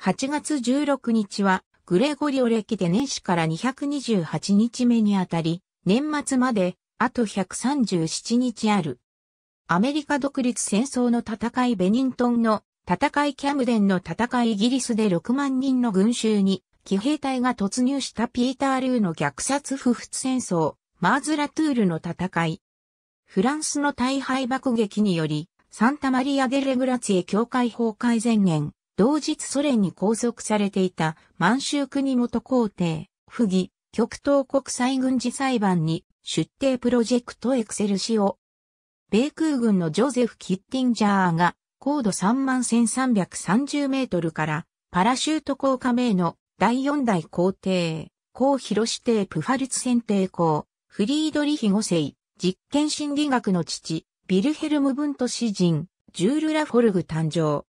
8月16日は、グレゴリオ歴で年始から228日目にあたり、年末まで、あと137日ある。アメリカ独立戦争の戦いベニントンの戦いキャムデンの戦いイギリスで6万人の群衆に、騎兵隊が突入したピーター・ルーの虐殺不仏戦争、マーズ・ラトゥールの戦い。フランスの大敗爆撃により、サンタマリア・デ・レグラツィエ教会崩壊前年、同日ソ連に拘束されていた満州国元皇帝、不義、極東国際軍事裁判に出廷プロジェクトエクセルシオ。米空軍のジョゼフ・キッティンジャーが高度31,330メートルからパラシュート降下名の第四代皇帝、高広指定プファルツ選定校、フリードリヒ五世、実験心理学の父、ビルヘルム・ブント詩人、ジュール・ラフォルグ誕生。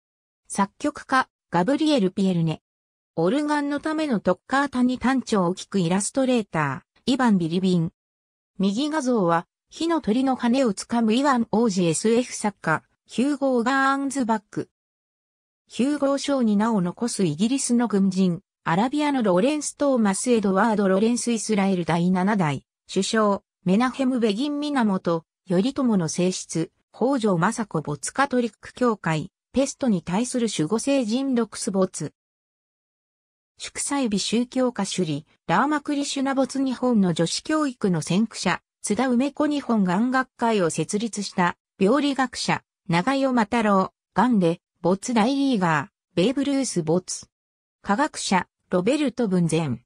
作曲家、ガブリエル・ピエルネ。オルガンのためのトッカータに単調を聞くイラストレーター、イヴァン・ビリビン。右画像は、火の鳥の羽をつかむイヴァン王子 SF 作家、ヒューゴー・ガーンズバック。ヒューゴー賞に名を残すイギリスの軍人、アラビアのロレンス・トーマス・エドワード・ロレンス・イスラエル第7代、首相、メナヘム・ベギン・ミナモト、頼朝の正室、北条政子ボツカトリック教会、ペストに対する守護聖人クス没。祝祭日宗教家主理、ラーマクリシュナ没日本の女子教育の先駆者、津田梅子日本眼学会を設立した、病理学者、長代又郎、癌で、没大リーガー、ベーブ・ルース没。科学者、ロベルト・ブンゼン。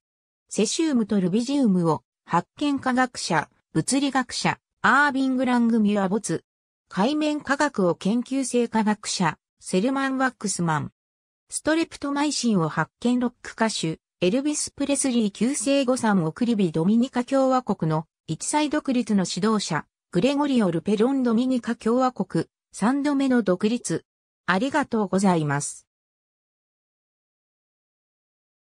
セシウムとルビジウムを、発見科学者、物理学者、アービング・ラングミュア没。海面科学を研究生科学者、セルマン・ワックスマン。ストレプトマイシンを発見ロック歌手、エルビス・プレスリー旧姓誤算送り火ドミニカ共和国の一歳独立の指導者、グレゴリオ・ルペロンドミニカ共和国、三度目の独立。ありがとうございます。